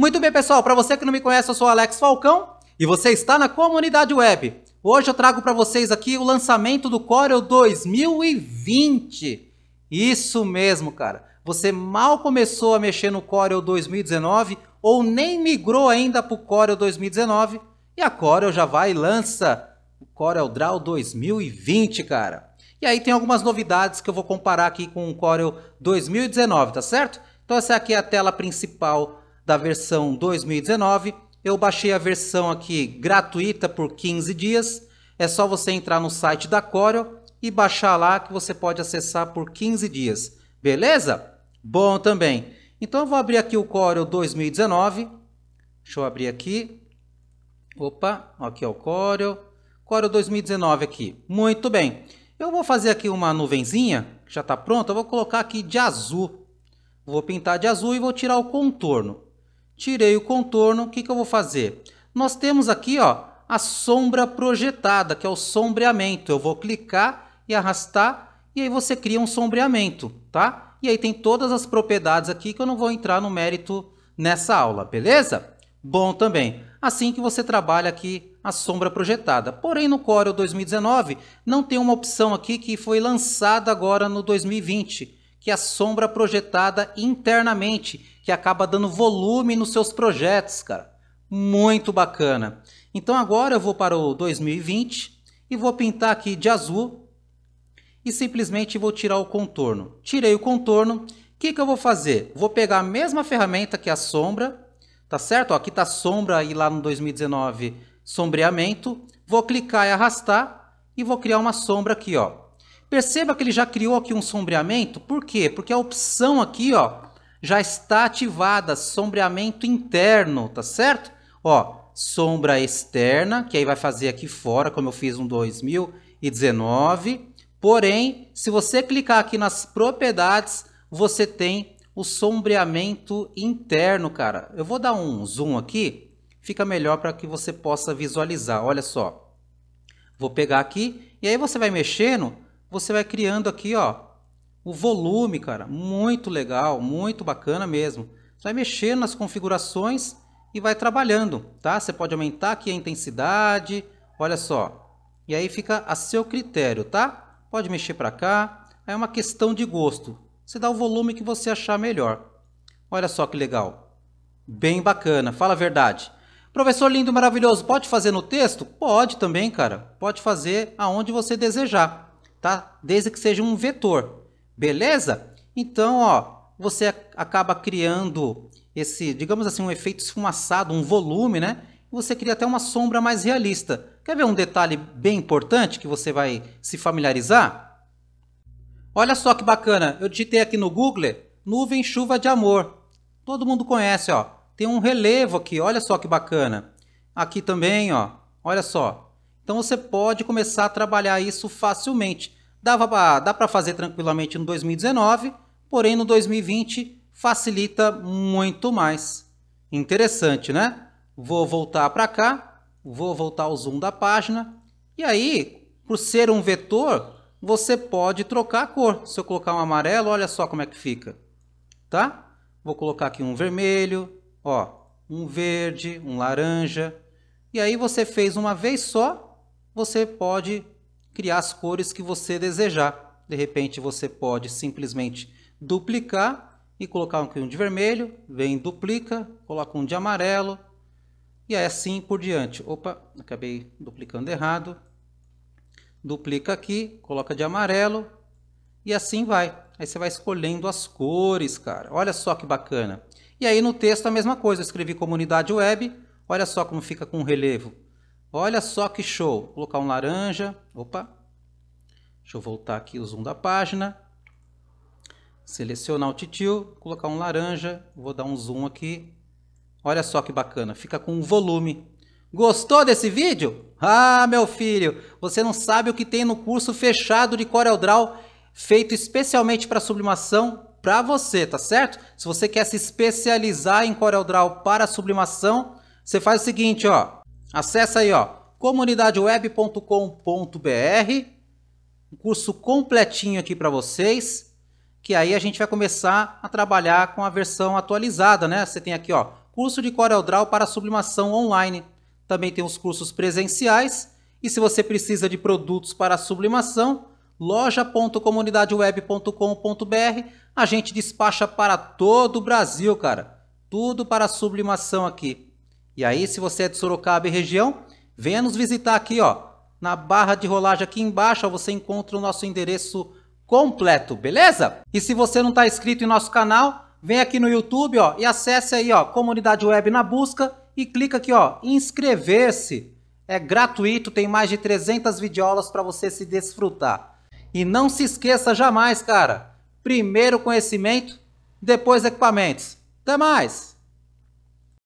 Muito bem, pessoal, para você que não me conhece, eu sou Alex Falcão e você está na comunidade web. Hoje eu trago para vocês aqui o lançamento do Corel 2020. Isso mesmo, cara. Você mal começou a mexer no Corel 2019 ou nem migrou ainda para o Corel 2019 e a Corel já vai e lança o Corel Draw 2020, cara. E aí tem algumas novidades que eu vou comparar aqui com o Corel 2019, tá certo? Então essa aqui é a tela principal da versão 2019. Eu baixei a versão aqui gratuita por 15 dias. É só você entrar no site da Corel e baixar lá que você pode acessar por 15 dias. Beleza? Bom também. Então eu vou abrir aqui o Corel 2019. Deixa eu abrir aqui. Opa, aqui é o Corel. Corel 2019 aqui. Muito bem. Eu vou fazer aqui uma nuvenzinha, que já está pronta. Eu vou colocar aqui de azul. Vou pintar de azul e vou tirar o contorno tirei o contorno, o que, que eu vou fazer? Nós temos aqui ó, a sombra projetada, que é o sombreamento. Eu vou clicar e arrastar e aí você cria um sombreamento, tá? E aí tem todas as propriedades aqui que eu não vou entrar no mérito nessa aula, beleza? Bom também, assim que você trabalha aqui a sombra projetada. Porém, no Corel 2019, não tem uma opção aqui que foi lançada agora no 2020, que a sombra projetada internamente, que acaba dando volume nos seus projetos, cara. Muito bacana. Então agora eu vou para o 2020 e vou pintar aqui de azul e simplesmente vou tirar o contorno. Tirei o contorno. O que, que eu vou fazer? Vou pegar a mesma ferramenta que a sombra, tá certo? Ó, aqui tá sombra e lá no 2019 sombreamento. Vou clicar e arrastar e vou criar uma sombra aqui, ó. Perceba que ele já criou aqui um sombreamento. Por quê? Porque a opção aqui, ó, já está ativada, sombreamento interno, tá certo? Ó, sombra externa, que aí vai fazer aqui fora, como eu fiz no 2019. Porém, se você clicar aqui nas propriedades, você tem o sombreamento interno, cara. Eu vou dar um zoom aqui, fica melhor para que você possa visualizar. Olha só. Vou pegar aqui e aí você vai mexendo você vai criando aqui, ó, o volume, cara, muito legal, muito bacana mesmo. Você vai mexendo nas configurações e vai trabalhando, tá? Você pode aumentar aqui a intensidade, olha só. E aí fica a seu critério, tá? Pode mexer para cá, é uma questão de gosto. Você dá o volume que você achar melhor. Olha só que legal. Bem bacana, fala a verdade. Professor lindo, maravilhoso, pode fazer no texto? Pode também, cara. Pode fazer aonde você desejar tá? Desde que seja um vetor, beleza? Então, ó, você acaba criando esse, digamos assim, um efeito esfumaçado, um volume, né? Você cria até uma sombra mais realista. Quer ver um detalhe bem importante que você vai se familiarizar? Olha só que bacana, eu digitei aqui no Google nuvem chuva de amor. Todo mundo conhece, ó. Tem um relevo aqui, olha só que bacana. Aqui também, ó. Olha só, então você pode começar a trabalhar isso facilmente. Dava pra, dá para fazer tranquilamente no 2019, porém no 2020 facilita muito mais. Interessante, né? Vou voltar para cá, vou voltar o zoom da página. E aí, por ser um vetor, você pode trocar a cor. Se eu colocar um amarelo, olha só como é que fica. Tá? Vou colocar aqui um vermelho, ó, um verde, um laranja. E aí você fez uma vez só você pode criar as cores que você desejar. De repente, você pode simplesmente duplicar e colocar um de vermelho, vem duplica, coloca um de amarelo e assim por diante. Opa, acabei duplicando errado. Duplica aqui, coloca de amarelo e assim vai. Aí você vai escolhendo as cores, cara. Olha só que bacana. E aí no texto a mesma coisa, eu escrevi comunidade web, olha só como fica com relevo. Olha só que show. Vou colocar um laranja. Opa. Deixa eu voltar aqui o zoom da página. Selecionar o titio, colocar um laranja. Vou dar um zoom aqui. Olha só que bacana. Fica com um volume. Gostou desse vídeo? Ah, meu filho, você não sabe o que tem no curso fechado de CorelDRAW feito especialmente para sublimação para você, tá certo? Se você quer se especializar em CorelDRAW para sublimação, você faz o seguinte, ó. Acesse aí, ó, comunidadeweb.com.br, um curso completinho aqui para vocês, que aí a gente vai começar a trabalhar com a versão atualizada, né? Você tem aqui, ó, curso de CorelDRAW para sublimação online. Também tem os cursos presenciais. E se você precisa de produtos para sublimação, loja.comunidadeweb.com.br, a gente despacha para todo o Brasil, cara. Tudo para sublimação aqui. E aí, se você é de Sorocaba e região, venha nos visitar aqui, ó. Na barra de rolagem aqui embaixo, ó, você encontra o nosso endereço completo, beleza? E se você não está inscrito em nosso canal, vem aqui no YouTube, ó, e acesse aí, ó, Comunidade Web na busca e clica aqui, ó, inscrever-se. É gratuito, tem mais de 300 videoaulas para você se desfrutar. E não se esqueça jamais, cara. Primeiro conhecimento, depois equipamentos. Até mais!